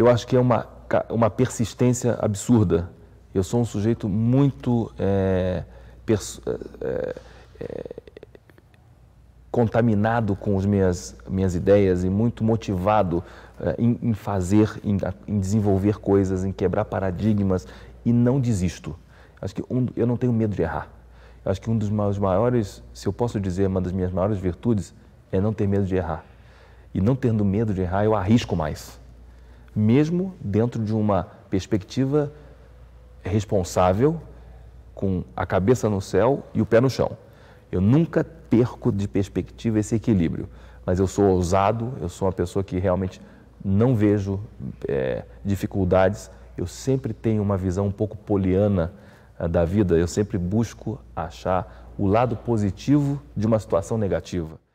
eu acho que é uma, uma persistência absurda. Eu sou um sujeito muito é, é, é, é, contaminado com as minhas, minhas ideias e muito motivado é, em, em, fazer, em, em desenvolver coisas, em quebrar paradigmas e não desisto. Acho que um, eu não tenho medo de errar. Acho que um dos maiores, se eu posso dizer, uma das minhas maiores virtudes é não ter medo de errar. E não tendo medo de errar, eu arrisco mais mesmo dentro de uma perspectiva responsável, com a cabeça no céu e o pé no chão. Eu nunca perco de perspectiva esse equilíbrio, mas eu sou ousado, eu sou uma pessoa que realmente não vejo é, dificuldades, eu sempre tenho uma visão um pouco poliana é, da vida, eu sempre busco achar o lado positivo de uma situação negativa.